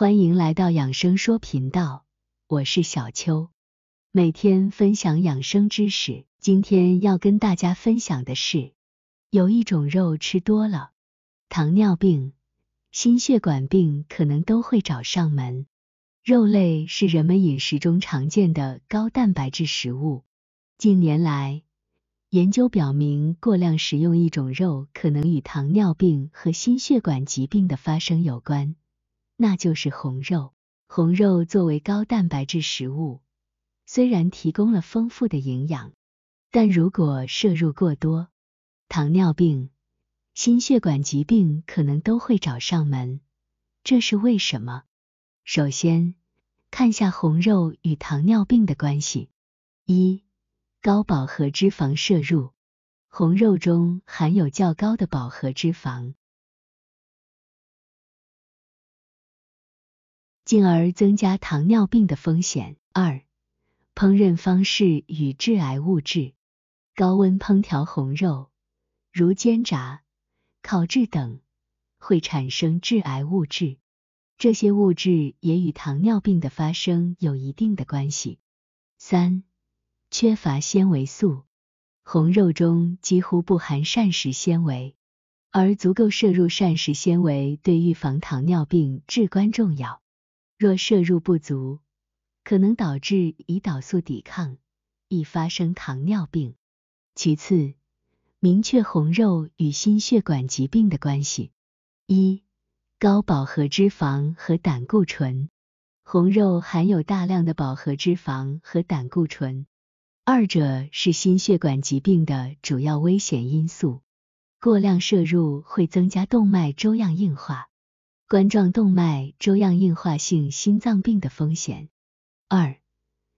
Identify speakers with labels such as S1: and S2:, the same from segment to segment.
S1: 欢迎来到养生说频道，我是小秋，每天分享养生知识。今天要跟大家分享的是，有一种肉吃多了，糖尿病、心血管病可能都会找上门。肉类是人们饮食中常见的高蛋白质食物。近年来，研究表明，过量食用一种肉可能与糖尿病和心血管疾病的发生有关。那就是红肉。红肉作为高蛋白质食物，虽然提供了丰富的营养，但如果摄入过多，糖尿病、心血管疾病可能都会找上门。这是为什么？首先，看下红肉与糖尿病的关系。一、高饱和脂肪摄入，红肉中含有较高的饱和脂肪。进而增加糖尿病的风险。二、烹饪方式与致癌物质，高温烹调红肉，如煎炸、烤制等，会产生致癌物质，这些物质也与糖尿病的发生有一定的关系。三、缺乏纤维素，红肉中几乎不含膳食纤维，而足够摄入膳食纤维对预防糖尿病至关重要。若摄入不足，可能导致胰岛素抵抗，易发生糖尿病。其次，明确红肉与心血管疾病的关系。一、高饱和脂肪和胆固醇，红肉含有大量的饱和脂肪和胆固醇，二者是心血管疾病的主要危险因素，过量摄入会增加动脉粥样硬化。冠状动脉粥样硬化性心脏病的风险。二，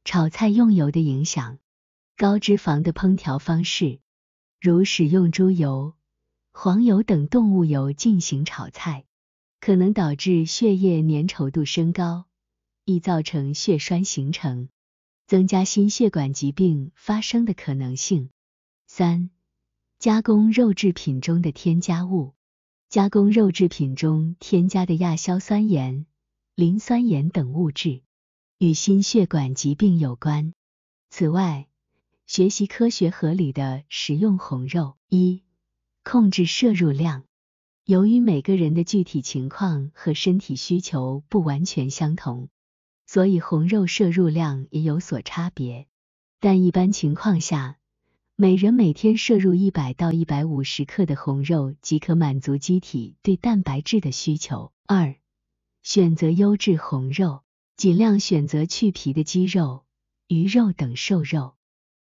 S1: 炒菜用油的影响。高脂肪的烹调方式，如使用猪油、黄油等动物油进行炒菜，可能导致血液粘稠度升高，易造成血栓形成，增加心血管疾病发生的可能性。三，加工肉制品中的添加物。加工肉制品中添加的亚硝酸盐、磷酸盐等物质与心血管疾病有关。此外，学习科学合理的食用红肉：一、控制摄入量。由于每个人的具体情况和身体需求不完全相同，所以红肉摄入量也有所差别。但一般情况下，每人每天摄入一百到一百五十克的红肉即可满足机体对蛋白质的需求。二、选择优质红肉，尽量选择去皮的鸡肉、鱼肉等瘦肉，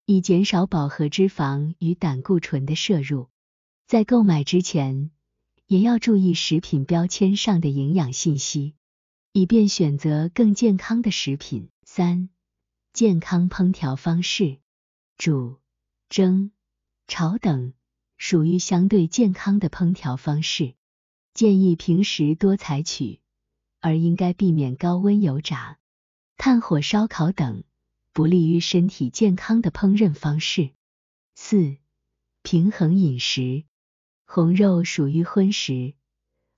S1: 以减少饱和脂肪与胆固醇的摄入。在购买之前，也要注意食品标签上的营养信息，以便选择更健康的食品。三、健康烹调方式，煮。蒸、炒等属于相对健康的烹调方式，建议平时多采取，而应该避免高温油炸、炭火烧烤等不利于身体健康的烹饪方式。四、平衡饮食，红肉属于荤食，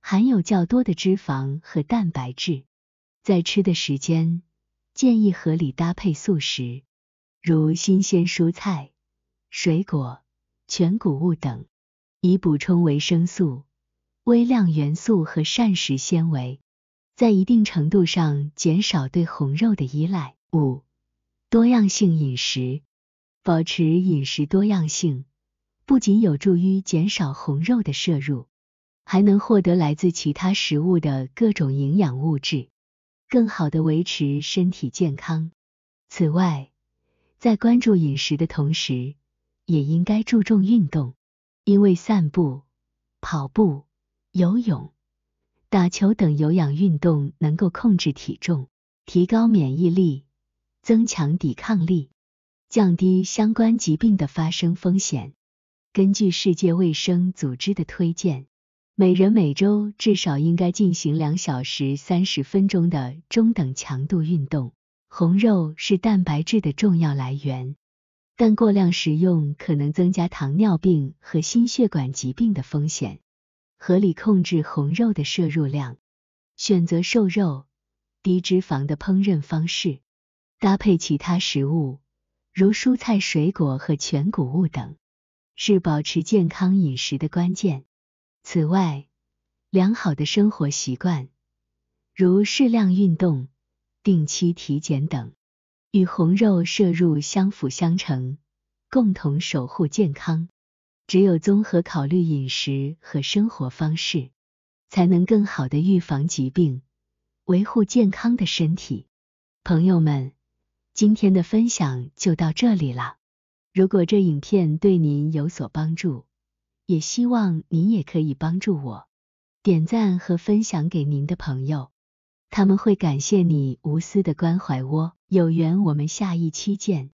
S1: 含有较多的脂肪和蛋白质，在吃的时间建议合理搭配素食，如新鲜蔬菜。水果、全谷物等，以补充维生素、微量元素和膳食纤维，在一定程度上减少对红肉的依赖。五、多样性饮食，保持饮食多样性，不仅有助于减少红肉的摄入，还能获得来自其他食物的各种营养物质，更好的维持身体健康。此外，在关注饮食的同时，也应该注重运动，因为散步、跑步、游泳、打球等有氧运动能够控制体重、提高免疫力、增强抵抗力、降低相关疾病的发生风险。根据世界卫生组织的推荐，每人每周至少应该进行两小时三十分钟的中等强度运动。红肉是蛋白质的重要来源。但过量食用可能增加糖尿病和心血管疾病的风险。合理控制红肉的摄入量，选择瘦肉、低脂肪的烹饪方式，搭配其他食物如蔬菜、水果和全谷物等，是保持健康饮食的关键。此外，良好的生活习惯如适量运动、定期体检等。与红肉摄入相辅相成，共同守护健康。只有综合考虑饮食和生活方式，才能更好的预防疾病，维护健康的身体。朋友们，今天的分享就到这里了。如果这影片对您有所帮助，也希望您也可以帮助我，点赞和分享给您的朋友，他们会感谢你无私的关怀哦。有缘，我们下一期见。